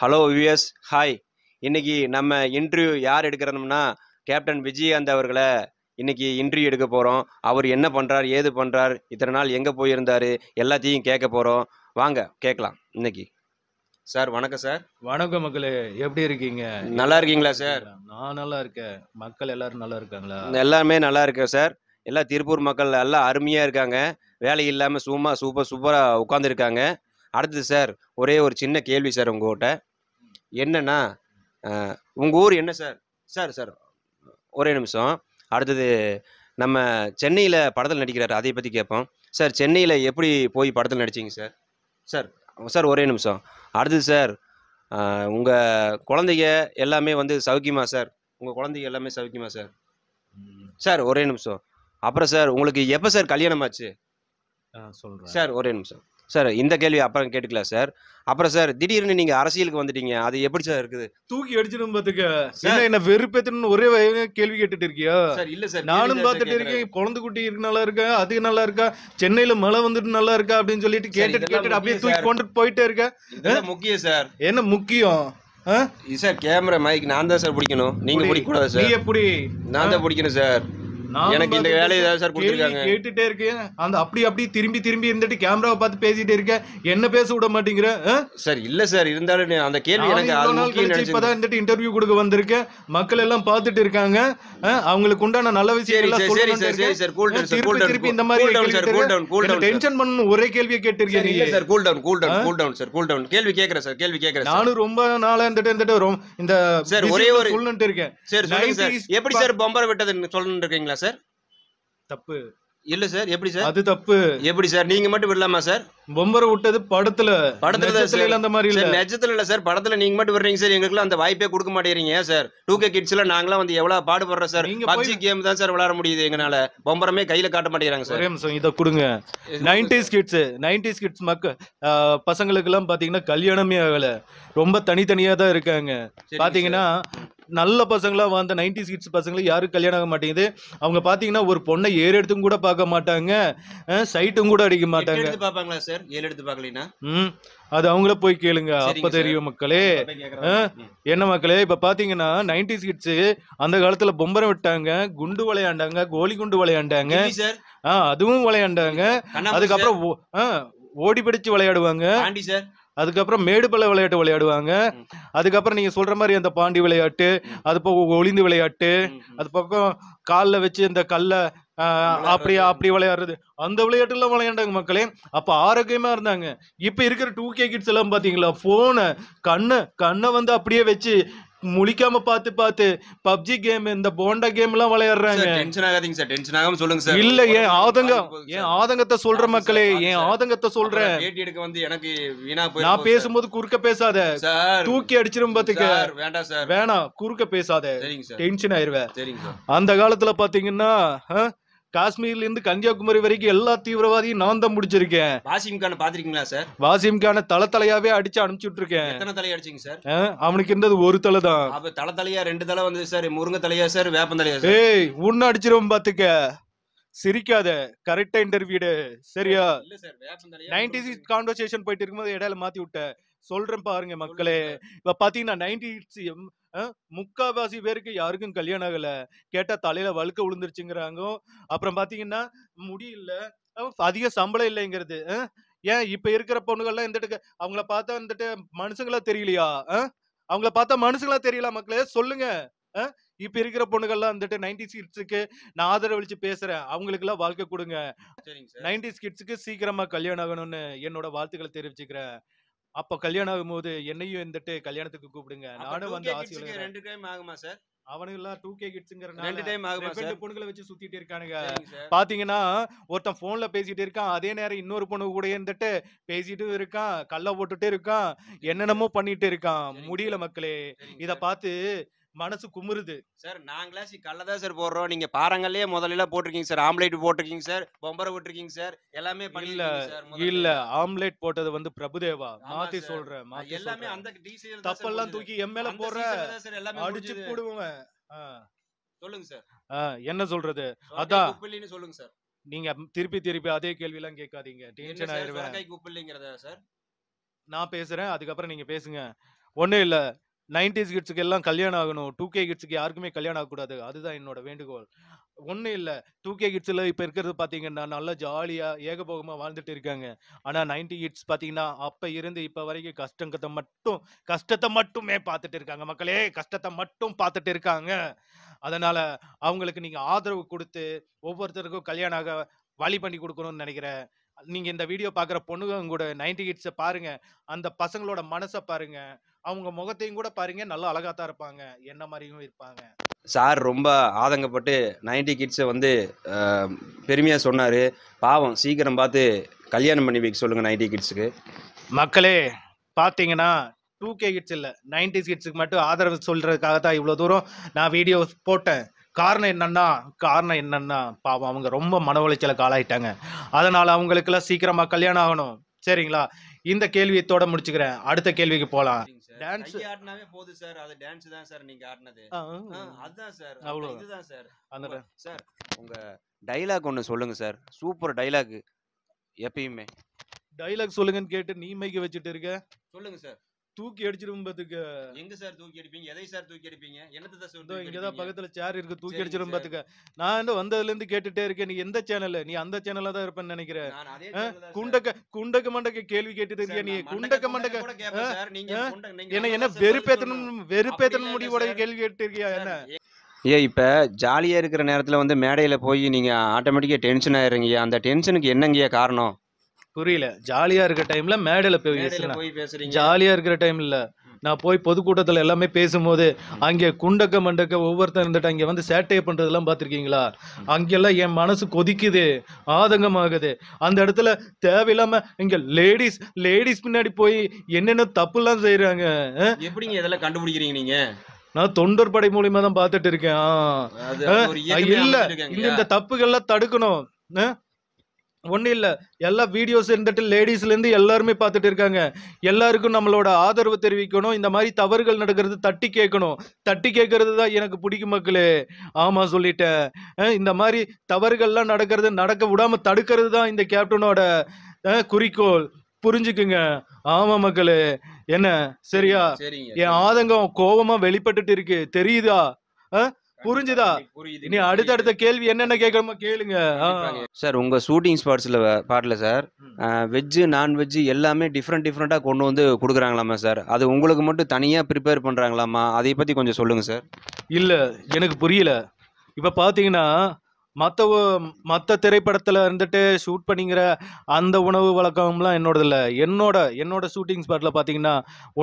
hello vs hi இன்னைக்கு நம்ம interview யார் எடுக்கிறோம்னா கேப்டன் விஜயகாந்த் அவர்களை இன்னைக்கு இன்டர்வியூ எடுக்க போகிறோம் அவர் என்ன பண்ணுறார் ஏது பண்ணுறார் இத்தனை நாள் எங்கே போயிருந்தார் எல்லாத்தையும் கேட்க போகிறோம் வாங்க கேட்கலாம் இன்னைக்கு சார் வணக்கம் சார் வணக்கம் மக்களே எப்படி இருக்கீங்க நல்லா இருக்கீங்களா சார் நான் நல்லா இருக்கேன் மக்கள் எல்லாரும் நல்லா இருக்காங்களா எல்லாருமே நல்லா இருக்கேன் சார் எல்லா திருப்பூர் மக்கள் எல்லாம் அருமையாக இருக்காங்க வேலை இல்லாமல் சும்மா சூப்பர் சூப்பராக உட்காந்துருக்காங்க அடுத்தது சார் ஒரே ஒரு சின்ன கேள்வி சார் உங்ககிட்ட என்னன்னா உங்கள் ஊர் என்ன சார் சார் சார் ஒரே நிமிஷம் அடுத்தது நம்ம சென்னையில் படத்தில் நடிக்கிறார் அதை பற்றி கேட்போம் சார் சென்னையில் எப்படி போய் படத்தில் நடிச்சிங்க சார் சார் சார் ஒரே நிமிஷம் அடுத்தது சார் உங்கள் குழந்தைங்க எல்லாமே வந்து சவுக்கியமா சார் உங்கள் குழந்தைங்க எல்லாமே சவுக்கியமா சார் சார் ஒரே நிமிஷம் அப்புறம் சார் உங்களுக்கு எப்போ சார் கல்யாணம் ஆச்சு சொல்கிறேன் சார் ஒரே நிமிஷம் சார் இந்த கேள்வி அப்புறம் கேட்டுக்கலாம் சார் அப்புறம் சார் திடீர்னு நீங்க அரசியலுக்கு வந்துட்டீங்க அது எப்படி சார் இருக்குது தூக்கி அடிச்சிடும் பாத்துக்க என்ன வெறுப்பேத்தணும் ஒரே கேள்வி கேட்டுட்டு இருக்கியா சார் இல்ல சார் நானும் பாத்துட்டு இருக்கேன் குழந்தை குட்டி இருக்கு நல்லா இருக்கா அது நல்லா இருக்கா சென்னையில மழை வந்துட்டு நல்லா இருக்கா அப்படின்னு சொல்லிட்டு கேட்டுட்டு கேட்டுட்டு அப்படியே தூக்கி கொண்டுட்டு போயிட்டே இருக்க முக்கியம் சார் என்ன முக்கியம் சார் கேமரா மைக் நான் தான் சார் பிடிக்கணும் நீங்க பிடிக்க கூடாது சார் எப்படி நான் தான் பிடிக்கணும் சார் எனக்கு இந்த வேலை ஏதாவது சார் கொடுத்துருக்காங்க கேட்டுட்டே இருக்கேன் அந்த அப்படி அப்படி திரும்பி திரும்பி இருந்துட்டு கேமராவை பார்த்து பேசிட்டே இருக்கேன் என்ன பேச விட மாட்டேங்கிற சார் இல்ல சார் இருந்தாலும் அந்த கேள்வி எனக்கு அது முக்கியம் இப்பதான் இருந்துட்டு இன்டர்வியூ கொடுக்க வந்திருக்கேன் மக்கள் எல்லாம் பார்த்துட்டு இருக்காங்க அவங்களுக்கு உண்டான நல்ல விஷயம் எல்லாம் சரி சார் சரி sir cool down sir cool down இந்த மாதிரி cool down cool down cool down tension பண்ணனும் ஒரே கேள்வியை கேட்டிருக்கீங்க நீங்க sir cool down cool down cool down sir cool down கேள்வி கேக்குறேன் சார் கேள்வி கேக்குறேன் நானும் ரொம்ப நாளா இருந்துட்டு இருந்துட்டு இந்த சார் ஒரே ஒரு சொல்லணும்னு இருக்கேன் சரி சார் எப்படி சார் பம்பர் விட்டதுன்னு சொல்லணும்னு இருக்கீங்களா தப்பு இல்ல சார் எப்படி சார் அது தப்பு எப்படி சார் நீங்க மட்டும் விடலாமா சார் பொம்பரை விட்டது படத்துல படத்துல இல்ல அந்த மாதிரி இல்ல நெஜத்துல இல்ல சார் படத்துல நீங்க மட்டும் விடுறீங்க சார் எங்களுக்கு அந்த வாய்ப்பே கொடுக்க மாட்டேறீங்க சார் டூ கே கிட்ஸ்ல நாங்களாம் வந்து எவ்வளவு பாடுபடுறோம் சார் பப்ஜி கேம் தான் சார் விளையாட முடியுது எங்களால பொம்பரமே கையில காட்ட மாட்டேங்கிறாங்க சார் இதை கொடுங்க நைன்டிஸ் கிட்ஸ் நைன்டிஸ் கிட்ஸ் மக்க பசங்களுக்கு எல்லாம் பாத்தீங்கன்னா கல்யாணமே ஆகல ரொம்ப தனித்தனியா தான் இருக்காங்க பாத்தீங்கன்னா நல்ல பசங்களாக வந்த நைன்டி கிட்ஸ் பசங்களும் யாரும் கல்யாணம் ஆக மாட்டேங்குது அவங்க பார்த்தீங்கன்னா ஒரு பொண்ணை ஏறு எடுத்தும் கூட பார்க்க மாட்டாங்க சைட்டும் கூட அடிக்க மாட்டாங்க பார்ப்பாங்களா சார் ஏழு எடுத்து பார்க்கலீங்கன்னா அது அவங்கள போய் கேளுங்க அப்ப தெரியும் மக்களே என்ன மக்களே இப்ப பாத்தீங்கன்னா நைன்டி கிட்ஸ் அந்த காலத்துல பொம்பரம் விட்டாங்க குண்டு விளையாண்டாங்க கோலி குண்டு விளையாண்டாங்க அதுவும் விளையாண்டாங்க அதுக்கப்புறம் ஓடி பிடிச்சு விளையாடுவாங்க அதுக்கப்புறம் மேடுபல விளையாட்டு விளையாடுவாங்க அதுக்கப்புறம் நீங்க சொல்ற மாதிரி அந்த பாண்டி விளையாட்டு அது போக ஒளிந்து விளையாட்டு அது பக்கம் காலில் வச்சு இந்த கல்லை அப்படி அப்படி விளையாடுறது அந்த விளையாட்டுல விளையாண்டாங்க மக்களே அப்ப ஆரோக்கியமா இருந்தாங்க இப்ப இருக்கிற டூ கே கிட்ஸ் எல்லாம் பாத்தீங்களா போனை கண்ணை கண்ணை வந்து அப்படியே வச்சு முழிக்காம பார்த்து பார்த்து பப்ஜி கேம் இந்த போண்டா கேம் எல்லாம் விளையாடுறாங்க டென்ஷன் ஆகாதீங்க சார் டென்ஷன் ஆகாம சொல்லுங்க சார் இல்ல ஏன் ஆதங்கம் ஏன் ஆதங்கத்தை சொல்ற மக்களே ஏன் ஆதங்கத்தை சொல்றேன் பேட்டி எடுக்க வந்து எனக்கு வீணா போய் நான் பேசும்போது குறுக்க பேசாத தூக்கி அடிச்சிரும் பாத்துக்க வேண்டாம் சார் வேணாம் குறுக்க பேசாத டென்ஷன் ஆயிருவேன் அந்த காலத்துல பாத்தீங்கன்னா காஷ்மீர்ல இருந்து கன்னியாகுமரி வரைக்கும் எல்லா தீவிரவாதியும் நான் தான் முடிச்சிருக்கேன் வாசிம் கான பாத்திருக்கீங்களா சார் வாசிம் கான தலை தலையாவே அடிச்சு அனுப்பிச்சுட்டு இருக்கேன் எத்தனை தலை அடிச்சிங்க சார் அவனுக்கு இருந்தது ஒரு தலை தான் அப்ப தலை தலையா ரெண்டு தலை வந்தது சார் முருங்க தலையா சார் வேப்பம் தலையா ஏய் உன்ன அடிச்சிருவோம் பாத்துக்க சிரிக்காத கரெக்டா இன்டர்வியூடு சரியா சார் நைன்டி சிக்ஸ் கான்வர்சேஷன் போயிட்டு இருக்கும்போது இடையில மாத்தி விட்ட சொல்றேன் பாருங்க மக்களே இப்ப பாத்தீங்கன்னா நைன்டி முக்காவாசி பேருக்கு யாருக்கும் கல்யாணம் ஆகல கேட்டா தலையில வழுக்க விழுந்துருச்சுங்கிறாங்க அப்புறம் பாத்தீங்கன்னா முடியல அதிக சம்பளம் இல்லைங்கிறது ஏன் இப்ப இருக்கிற பொண்ணுகள்லாம் இருந்துட்டு அவங்கள பார்த்தா வந்துட்டு மனுஷங்களா தெரியலையா அவங்கள பார்த்தா மனுஷங்களா தெரியல மக்களே சொல்லுங்க இப்ப இருக்கிற பொண்ணுகள்லாம் வந்துட்டு நைன்டி கிட்ஸுக்கு நான் ஆதரவளிச்சு பேசுறேன் அவங்களுக்கு எல்லாம் வாழ்க்கை கொடுங்க நைன்டி கிட்ஸுக்கு சீக்கிரமா கல்யாணம் ஆகணும்னு என்னோட வாழ்த்துக்களை தெரிவிச்சுக்கிறேன் அப்ப கல்யாணம் ஆகும்போது என்னையும் இருந்துட்டு கல்யாணத்துக்கு கூப்பிடுங்க நானும் வந்து ரெண்டு டைம் ஆகுமா சார் அவனுங்க எல்லாம் டூ கே கிட்ஸுங்கிறனால ரெண்டு டைம் ரெண்டு வச்சு சுத்திட்டு இருக்கானுங்க பாத்தீங்கன்னா ஒருத்தன் போன்ல பேசிட்டு இருக்கான் அதே நேரம் இன்னொரு பொண்ணு கூட இருந்துட்டு பேசிட்டு இருக்கான் கல்ல போட்டுட்டு இருக்கான் என்னென்னமோ பண்ணிட்டு இருக்கான் முடியல மக்களே இத பார்த்து மனசு குமுறுது சார் நாங்களே சி கல்ல தான் சார் போடுறோம் நீங்க பாறங்கள்லயே முதல்ல போட்டிருக்கீங்க சார் ஆம்லேட் போட்டிருக்கீங்க சார் பொம்பரை போட்டிருக்கீங்க சார் எல்லாமே பண்ணல இல்ல ஆம்லேட் போட்டது வந்து பிரபுதேவா மாத்தி சொல்றேன் மாத்தி எல்லாமே அந்த டீசல் தப்பெல்லாம் தூக்கி எம் மேல போடுற அடிச்சு போடுவேன் சொல்லுங்க சார் என்ன சொல்றது அதான் சொல்லுங்க சார் நீங்க திருப்பி திருப்பி அதே கேள்வி எல்லாம் கேட்காதீங்க டென்ஷன் ஆயிருவேன் சார் நான் பேசுறேன் அதுக்கப்புறம் நீங்க பேசுங்க ஒண்ணும் இல்ல நைன்டிஸ் கிட்ஸுக்கு எல்லாம் கல்யாணம் ஆகணும் டூ கே கிட்ஸுக்கு யாருக்குமே கல்யாணம் ஆகக்கூடாது அதுதான் என்னோட வேண்டுகோள் ஒன்றும் இல்லை டூ கே கிட்ஸில் இப்போ இருக்கிறது பார்த்தீங்கன்னா நல்லா ஜாலியாக ஏகபோகமாக வாழ்ந்துட்டு இருக்காங்க ஆனால் நைன்டி கிட்ஸ் பார்த்தீங்கன்னா அப்போ இருந்து இப்போ வரைக்கும் கஷ்டங்கத்தை மட்டும் கஷ்டத்தை மட்டுமே பார்த்துட்டு இருக்காங்க மக்களே கஷ்டத்தை மட்டும் பார்த்துட்டு இருக்காங்க அதனால் அவங்களுக்கு நீங்கள் ஆதரவு கொடுத்து ஒவ்வொருத்தருக்கும் கல்யாணம் ஆக வழி பண்ணி கொடுக்கணும்னு நினைக்கிறேன் நீங்க இந்த வீடியோ பாக்குற பொண்ணுங்க கூட நைன்டி கிட்ஸை பாருங்க அந்த பசங்களோட மனசை பாருங்க அவங்க முகத்தையும் கூட பாருங்க நல்லா அழகா தான் இருப்பாங்க என்ன மாதிரியும் இருப்பாங்க சார் ரொம்ப ஆதங்கப்பட்டு நைன்டி கிட்ஸை வந்து பெருமையாக சொன்னார் பாவம் சீக்கிரம் பார்த்து கல்யாணம் பண்ணி வைக்க சொல்லுங்கள் நைன்டி கிட்ஸுக்கு மக்களே பார்த்தீங்கன்னா டூ கே கிட்ஸ் இல்லை நைன்டி கிட்ஸுக்கு மட்டும் ஆதரவு சொல்கிறதுக்காக தான் இவ்வளோ தூரம் நான் வீடியோஸ் போட்டேன் காரணம் என்னன்னா காரணம் என்னன்னா பாவம் அவங்க ரொம்ப மன உளைச்சலுக்கு ஆளாயிட்டாங்க அதனால அவங்களுக்குலாம் சீக்கிரமாக கல்யாணம் ஆகணும் சரிங்களா இந்த கேள்வியத்தோட முடிச்சுக்கிறேன் அடுத்த கேள்விக்கு போகலாம் டான்ஸ் ஆடினாவே போதும் சார் அது டான்ஸ் தான் சார் நீங்க ஆடினது சார் அவ்வளோ இதுதான் சார் சார் உங்க சொல்லுங்க சார் சூப்பர் டைலாக் எப்பயுமே டைலாக் சொல்லுங்கன்னு கேட்டு நீ வச்சுட்டு சொல்லுங்க சார் தூக்கி அடிச்சிரும்பத்துக்கு எங்க சார் தூக்கி அடிப்பீங்க எதை சார் தூக்கி அடிப்பீங்க என்னத்தை சார் இங்க தான் பக்கத்துல சேர் இருக்கு தூக்கி அடிச்சிரும்பத்துக்கு நான் வந்து வந்ததுல இருந்து கேட்டுட்டே இருக்கேன் நீ எந்த சேனல்ல நீ அந்த சேனல்ல தான் இருப்பேன்னு நினைக்கிறேன் குண்டக்க குண்டக்க மண்டக்க கேள்வி கேட்டு இருக்கியா நீ குண்டக்க மண்டக்க என்ன என்ன வெறுப்பேத்தனும் வெறுப்பேத்தனும் முடிவோட கேள்வி கேட்டு இருக்கியா என்ன ஏ இப்போ ஜாலியாக இருக்கிற நேரத்தில் வந்து மேடையில் போய் நீங்கள் ஆட்டோமேட்டிக்காக டென்ஷன் ஆயிடுறீங்க அந்த டென்ஷனுக்கு என்னங்கய்யா காரணம் புரியல ஜாலியா இருக்கிற டைம்ல மேடையில போய் பேசுறேன் ஜாலியா இருக்கிற டைம்ல நான் போய் பொதுக்கூட்டத்தில் எல்லாமே பேசும்போது அங்கே குண்டக்க மண்டக்க ஒவ்வொருத்தர் இருந்துட்டு அங்கே வந்து சேட்டையை பண்ணுறதெல்லாம் பார்த்துருக்கீங்களா அங்கெல்லாம் என் மனசு கொதிக்குது ஆதங்கமாகுது அந்த இடத்துல தேவையில்லாமல் இங்கே லேடிஸ் லேடிஸ் பின்னாடி போய் என்னென்ன தப்புலாம் செய்கிறாங்க எப்படிங்க இதெல்லாம் கண்டுபிடிக்கிறீங்க நீங்கள் நான் தொண்டர் படை மூலியமா தான் பார்த்துட்டு இருக்கேன் இல்ல இந்த தப்புகள்லாம் தடுக்கணும் ஒன்றும் இல்லை எல்லா வீடியோஸ் இருந்துட்டு லேடிஸ்லேருந்து எல்லாருமே பார்த்துட்டு இருக்காங்க எல்லாருக்கும் நம்மளோட ஆதரவு தெரிவிக்கணும் இந்த மாதிரி தவறுகள் நடக்கிறது தட்டி கேட்கணும் தட்டி கேட்கறது தான் எனக்கு பிடிக்கும் மக்களே ஆமாம் சொல்லிட்டேன் இந்த மாதிரி தவறுகள்லாம் நடக்கிறது நடக்க விடாமல் தடுக்கிறது தான் இந்த கேப்டனோட குறிக்கோள் புரிஞ்சுக்குங்க ஆமா மக்களே என்ன சரியா என் ஆதங்கம் கோபமா வெளிப்பட்டுட்டு இருக்கு தெரியுதா புரிஞ்சுதா நீ அடுத்த அடுத்த கேள்வி என்னென்ன கேட்கணுமோ கேளுங்க சார் உங்க ஷூட்டிங் ஸ்பாட்ஸ்ல பாடல சார் வெஜ் நான்வெஜ் எல்லாமே டிஃப்ரெண்ட் டிஃப்ரெண்டா கொண்டு வந்து கொடுக்குறாங்களாமா சார் அது உங்களுக்கு மட்டும் தனியா ப்ரிப்பேர் பண்றாங்களாமா அதை பத்தி கொஞ்சம் சொல்லுங்க சார் இல்ல எனக்கு புரியல இப்ப பாத்தீங்கன்னா மற்ற மற்ற திரைப்படத்தில் இருந்துட்டு ஷூட் பண்ணிங்கிற அந்த உணவு வழக்கம்லாம் என்னோடது இல்லை என்னோட என்னோட ஷூட்டிங் ஸ்பாட்டில் பார்த்தீங்கன்னா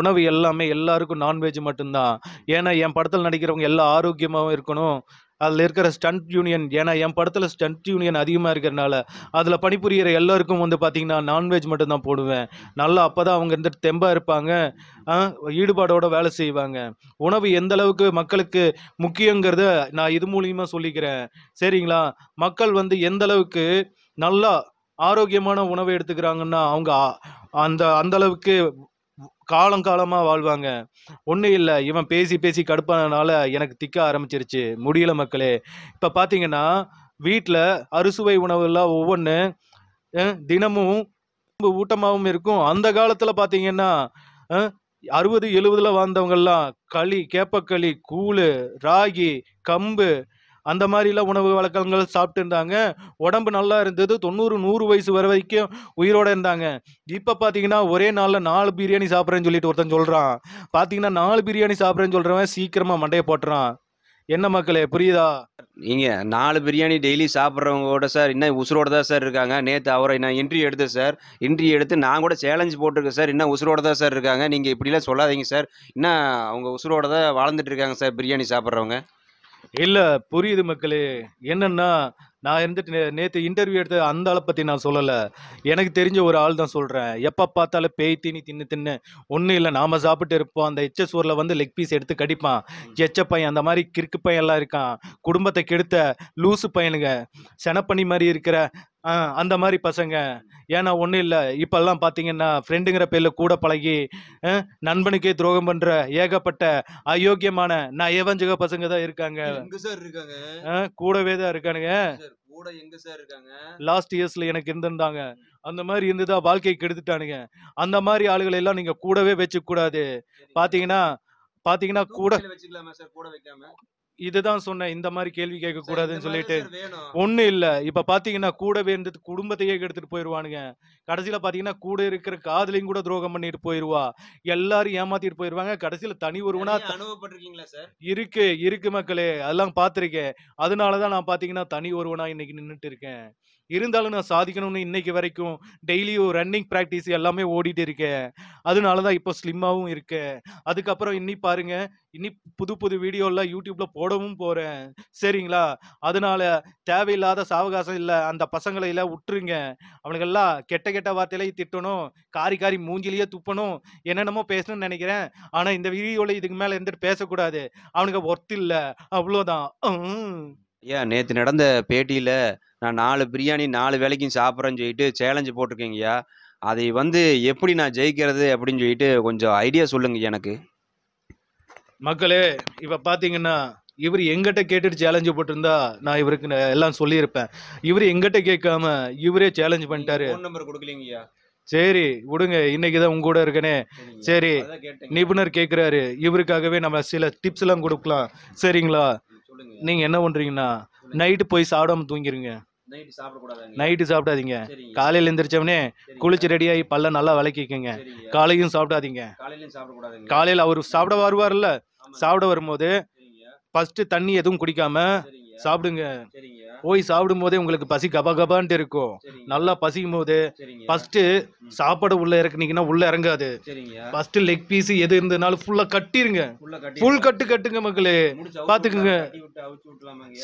உணவு எல்லாமே எல்லாருக்கும் நான்வெஜ் மட்டும்தான் ஏன்னா என் படத்தில் நடிக்கிறவங்க எல்லாம் ஆரோக்கியமாகவும் இருக்கணும் அதில் இருக்கிற ஸ்டண்ட் யூனியன் ஏன்னா என் படத்தில் ஸ்டண்ட் யூனியன் அதிகமாக இருக்கிறனால அதில் பணிபுரிகிற எல்லோருக்கும் வந்து பார்த்திங்கன்னா நான்வெஜ் மட்டும்தான் போடுவேன் நல்லா அப்போ தான் அவங்க இருந்துட்டு தெம்பாக இருப்பாங்க ஈடுபாடோடு வேலை செய்வாங்க உணவு எந்த அளவுக்கு மக்களுக்கு முக்கியங்கிறத நான் இது மூலியமாக சொல்லிக்கிறேன் சரிங்களா மக்கள் வந்து எந்த அளவுக்கு நல்லா ஆரோக்கியமான உணவை எடுத்துக்கிறாங்கன்னா அவங்க அந்த அந்த அளவுக்கு காலம் காலமாக வாழ்வாங்க ஒன்றும் இல்லை இவன் பேசி பேசி கடுப்பானதுனால எனக்கு திக்க ஆரம்பிச்சிருச்சு முடியல மக்களே இப்போ பார்த்தீங்கன்னா வீட்டில் அறுசுவை உணவுலாம் ஒவ்வொன்று தினமும் ஊட்டமாகவும் இருக்கும் அந்த காலத்தில் பார்த்தீங்கன்னா அறுபது எழுபதுல வாழ்ந்தவங்கள்லாம் களி கேப்பக்களி கூழு ராகி கம்பு அந்த மாதிரிலாம் உணவு வழக்கங்கள் சாப்பிட்டு இருந்தாங்க உடம்பு நல்லா இருந்தது தொண்ணூறு நூறு வயசு வர வரைக்கும் உயிரோடு இருந்தாங்க இப்போ பார்த்தீங்கன்னா ஒரே நாளில் நாலு பிரியாணி சாப்பிட்றேன்னு சொல்லிட்டு ஒருத்தன் சொல்கிறான் பார்த்தீங்கன்னா நாலு பிரியாணி சாப்பிட்றேன்னு சொல்கிறவன் சீக்கிரமாக மண்டையை போட்டுறான் என்ன மக்களே புரியுதா நீங்க நாலு பிரியாணி டெய்லி சாப்பிட்றவங்களோட சார் இன்னும் உசுரோட தான் சார் இருக்காங்க நேற்று அவரை நான் இன்ட்ரி எடுத்தேன் சார் இன்ட்ரி எடுத்து நான் கூட சேலஞ்சு போட்டிருக்கேன் சார் இன்னும் உசுரோட தான் சார் இருக்காங்க நீங்கள் இப்படிலாம் சொல்லாதீங்க சார் இன்னும் அவங்க உசுரோட தான் வாழ்ந்துட்டு இருக்காங்க சார் பிரியாணி சாப்பிட்றவங்க இல்ல புரியுது மக்களே என்னன்னா நான் இருந்துட்டு நேற்று நேத்து இன்டர்வியூ எடுத்த அந்த ஆளை பத்தி நான் சொல்லல எனக்கு தெரிஞ்ச ஒரு ஆள் தான் சொல்றேன் எப்ப பார்த்தாலும் பேய் தீனி தின்னு தின்னு ஒன்றும் இல்லை நாம சாப்பிட்டு இருப்போம் அந்த எச்ச சோறுல வந்து லெக் பீஸ் எடுத்து கடிப்பான் எச்ச பையன் அந்த மாதிரி கிறுக்கு பையன் எல்லாம் இருக்கான் குடும்பத்தை கெடுத்த லூசு பையனுங்க செனப்பனி மாதிரி இருக்கிற அந்த மாதிரி பசங்க ஏன்னா ஒன்றும் இல்லை இப்போல்லாம் பார்த்தீங்கன்னா ஃப்ரெண்டுங்கிற பேரில் கூட பழகி நண்பனுக்கே துரோகம் பண்ணுற ஏகப்பட்ட அயோக்கியமான நான் ஏவஞ்சக பசங்க தான் இருக்காங்க சார் இருக்காங்க கூடவே தான் இருக்கானுங்க கூட எங்க சார் இருக்காங்க லாஸ்ட் இயர்ஸ்ல எனக்கு இருந்திருந்தாங்க அந்த மாதிரி இருந்துதான் வாழ்க்கை கெடுத்துட்டானுங்க அந்த மாதிரி ஆளுகளை எல்லாம் நீங்க கூடவே கூடாது பாத்தீங்கன்னா பாத்தீங்கன்னா கூட வச்சுக்கலாமா சார் கூட வைக்காம இதுதான் சொன்னேன் இந்த மாதிரி கேள்வி கேட்க கூடாதுன்னு சொல்லிட்டு ஒண்ணு இல்ல இப்ப பாத்தீங்கன்னா கூட இருந்து குடும்பத்தையே எடுத்துட்டு போயிருவானுங்க கடைசியில பாத்தீங்கன்னா கூட இருக்கிற காதலையும் கூட துரோகம் பண்ணிட்டு போயிருவா எல்லாரும் ஏமாத்திட்டு போயிருவாங்க கடைசியில தனி ஒருவனா அனுபவப்பட்டிருக்கீங்களா சார் இருக்கு இருக்கு மக்களே அதெல்லாம் பாத்திருக்கேன் அதனாலதான் நான் பாத்தீங்கன்னா தனி ஒருவனா இன்னைக்கு நின்றுட்டு இருக்கேன் இருந்தாலும் நான் சாதிக்கணும்னு இன்னைக்கு வரைக்கும் டெய்லியும் ரன்னிங் ப்ராக்டிஸ் எல்லாமே ஓடிட்டு இருக்கேன் அதனால தான் இப்போ ஸ்லிம்மாகவும் இருக்கேன் அதுக்கப்புறம் இன்னி பாருங்க இன்னி புது புது வீடியோலாம் யூடியூப்ல போடவும் போறேன் சரிங்களா அதனால தேவையில்லாத சாவகாசம் இல்லை அந்த பசங்களை எல்லாம் விட்டுருங்க அவனுக்கெல்லாம் கெட்ட கெட்ட வார்த்தையிலேயே திட்டணும் காரி காரி மூஞ்சிலேயே துப்பணும் என்னென்னமோ பேசணும்னு நினைக்கிறேன் ஆனால் இந்த வீடியோவில் இதுக்கு மேலே இருந்துட்டு பேசக்கூடாது அவனுக்கு ஒர்த்து இல்லை அவ்வளோதான் ஐயா நேற்று நடந்த பேட்டியில் நான் நாலு பிரியாணி நாலு வேலைக்கும் சாப்பிட்றேன்னு சொல்லிட்டு சேலஞ்சு போட்டிருக்கேங்கய்யா அதை வந்து எப்படி நான் ஜெயிக்கிறது அப்படின்னு சொல்லிட்டு கொஞ்சம் ஐடியா சொல்லுங்க எனக்கு மக்களே இப்போ பார்த்தீங்கன்னா இவர் எங்கிட்ட கேட்டுட்டு சேலஞ்சு போட்டிருந்தா நான் இவருக்கு எல்லாம் சொல்லியிருப்பேன் இவர் எங்கிட்ட கேட்காம இவரே சேலஞ்ச் பண்ணிட்டாரு கொடுக்கலீங்கய்யா சரி விடுங்க இன்னைக்குதான் தான் உங்க கூட இருக்கனே சரி நிபுணர் கேட்குறாரு இவருக்காகவே நம்ம சில டிப்ஸ் எல்லாம் கொடுக்கலாம் சரிங்களா நீங்கள் என்ன பண்றீங்கன்னா நைட்டு போய் சாப்பிடாம தூங்கிடுங்க நைட்டு சாப்பிடாதீங்க காலையில் எந்திரிச்சவனே குளிச்சு ரெடியாகி பல்ல நல்லா விளக்கிக்கோங்க காலையும் சாப்பிடாதீங்க காலையில் அவர் சாப்பிட வருவார்ல சாப்பிட வரும்போது ஃபர்ஸ்ட் தண்ணி எதுவும் குடிக்காம சாப்பிடுங்க போய் சாப்பிடும் போதே உங்களுக்கு பசி கபகபான்ட்டு இருக்கும் நல்லா பசிக்கும் போது ஃபர்ஸ்ட் சாப்பாடு உள்ள இறக்குனீங்கன்னா உள்ள இறங்காது ஃபர்ஸ்ட் லெக் பீஸ் எது இருந்ததுனாலும் ஃபுல்லா கட்டிருங்க ஃபுல் கட்டு கட்டுங்க மக்களே பாத்துக்குங்க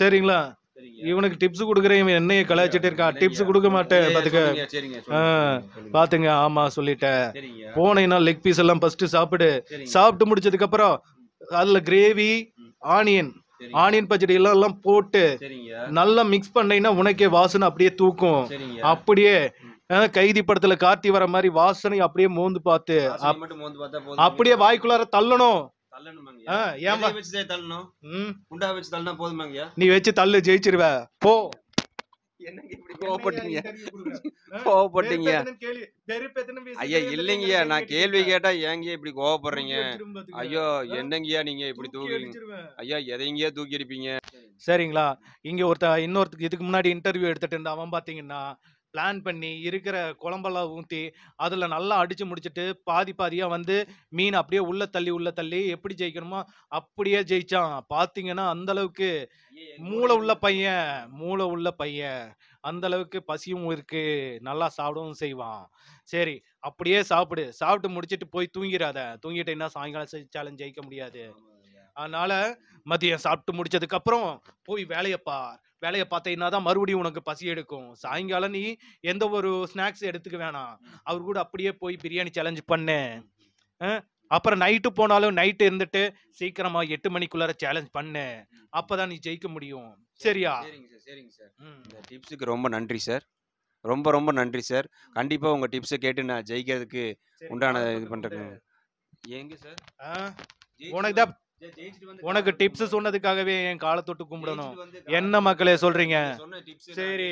சரிங்களா இவனுக்கு டிப்ஸ் கொடுக்குறேன் இவன் என்னைய கலாய்ச்சிட்டு இருக்கான் டிப்ஸ் கொடுக்க மாட்டேன் பாத்துக்க பாத்துங்க ஆமா சொல்லிட்டேன் போனேன்னா லெக் பீஸ் எல்லாம் ஃபர்ஸ்ட் சாப்பிடு சாப்பிட்டு முடிச்சதுக்கு அப்புறம் அதுல கிரேவி ஆனியன் ஆனியன் பச்சடி எல்லாம் போட்டு நல்லா மிக்ஸ் பண்ணீங்கன்னா உனக்கே வாசனை அப்படியே தூக்கும் அப்படியே கைதி படத்துல கார்த்தி வர மாதிரி வாசனை அப்படியே மோந்து பார்த்து அப்படியே வாய்க்குள்ளார தள்ளணும் நீ வச்சு தள்ளு ஜெயிச்சிருவ போ கோவப்பட்டீங்க ஐயா இல்லைங்கய்யா நான் கேள்வி கேட்டா இப்படி கோவப்படுறீங்க ஐயோ என்னங்கய்யா நீங்க இப்படி ஐயா தூக்கி சரிங்களா இங்க ஒருத்தர் இன்னொருத்துக்கு இதுக்கு முன்னாடி இன்டர்வியூ எடுத்துட்டு இருந்த அவன் பாத்தீங்கன்னா பிளான் பண்ணி இருக்கிற குழம்பெல்லாம் ஊற்றி அதில் நல்லா அடித்து முடிச்சுட்டு பாதி பாதியாக வந்து மீன் அப்படியே உள்ளே தள்ளி உள்ளே தள்ளி எப்படி ஜெயிக்கணுமோ அப்படியே ஜெயித்தான் பார்த்தீங்கன்னா அந்தளவுக்கு மூளை உள்ள பையன் மூளை உள்ள பையன் அந்த அளவுக்கு பசியும் இருக்கு நல்லா சாப்பிடவும் செய்வான் சரி அப்படியே சாப்பிடு சாப்பிட்டு முடிச்சுட்டு போய் தூங்கிடாத தூங்கிட்டேன்னா சாயங்காலம் சேலஞ்ச் ஜெயிக்க முடியாது அதனால மதியம் சாப்பிட்டு முடிச்சதுக்கு அப்புறம் போய் வேலையை பார் வேலையை பார்த்தீங்கன்னா தான் மறுபடியும் உனக்கு பசி எடுக்கும் சாயங்காலம் நீ எந்த ஒரு ஸ்நாக்ஸ் எடுத்துக்க வேணாம் அவர் கூட அப்படியே போய் பிரியாணி சேலஞ்சு பண்ணு அப்புறம் நைட்டு போனாலும் நைட்டு இருந்துட்டு சீக்கிரமா எட்டு மணிக்குள்ளார சேலஞ்ச் பண்ணு அப்பதான் நீ ஜெயிக்க முடியும் சரியா சரிங்க சார் சரிங்க சார் இந்த டிப்ஸுக்கு ரொம்ப நன்றி சார் ரொம்ப ரொம்ப நன்றி சார் கண்டிப்பா உங்க டிப்ஸை கேட்டு நான் ஜெயிக்கிறதுக்கு உண்டான இது பண்றேன் எங்க சார் உனக்கு தான் உனக்கு டிப்ஸ் சொன்னதுக்காகவே என் காலத்தொட்டு கும்பிடணும் என்ன மக்களே சொல்றீங்க சரி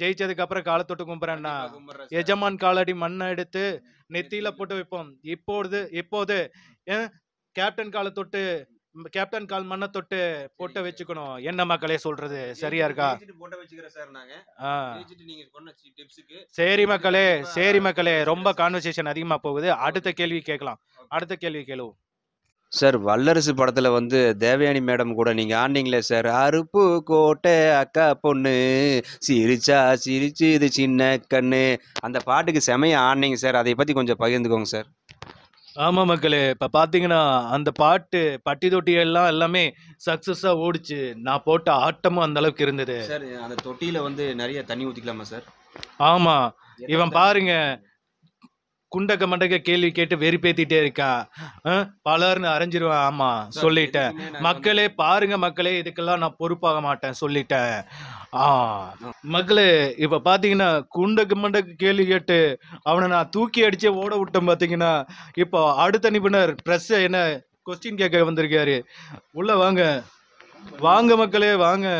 ஜெயிச்சதுக்கு அப்புறம் காலத்தொட்டு கும்பிடுறேன்னா எஜமான் காலடி மண்ணை எடுத்து நெத்தியில போட்டு வைப்போம் இப்போது இப்போது கேப்டன் காலத்தொட்டு தொட்டு கேப்டன் கால் மண்ணை தொட்டு போட்ட வச்சுக்கணும் என்ன மக்களே சொல்றது சரியா இருக்கா சரி மக்களே சரி மக்களே ரொம்ப கான்வர்சேஷன் அதிகமா போகுது அடுத்த கேள்வி கேட்கலாம் அடுத்த கேள்வி கேளுவோம் சார் வல்லரசு படத்தில் வந்து தேவயானி மேடம் கூட நீங்கள் ஆண்டிங்களே சார் அருப்பு கோட்டை அக்கா பொண்ணு சிரிச்சா சிரிச்சு இது சின்ன கண்ணு அந்த பாட்டுக்கு செமையாக ஆண்டிங்க சார் அதை பற்றி கொஞ்சம் பகிர்ந்துக்கோங்க சார் ஆமாம் மக்களே இப்போ பார்த்தீங்கன்னா அந்த பாட்டு பட்டி தொட்டியெல்லாம் எல்லாமே சக்ஸஸாக ஓடிச்சு நான் போட்ட ஆட்டமும் அந்த அளவுக்கு இருந்தது சார் அந்த தொட்டியில் வந்து நிறைய தண்ணி ஊற்றிக்கலாமா சார் ஆமாம் இவன் பாருங்க குண்டக்க மண்டக கேள்வி கேட்டு வெறி பேத்திட்டே இருக்கா பலர்னு அரைஞ்சிருவேன் ஆமா சொல்லிட்டேன் மக்களே பாருங்க மக்களே இதுக்கெல்லாம் நான் பொறுப்பாக மாட்டேன் சொல்லிட்டேன் ஆ மக்களே இப்ப பாத்தீங்கன்னா குண்டக்கு மண்டக்கு கேள்வி கேட்டு அவனை நான் தூக்கி அடிச்சே ஓட விட்டேன் பாத்தீங்கன்னா இப்போ அடுத்த நிபுணர் பிரஸ் என்ன கொஸ்டின் கேட்க வந்திருக்காரு உள்ள வாங்க வாங்க மக்களே வாங்க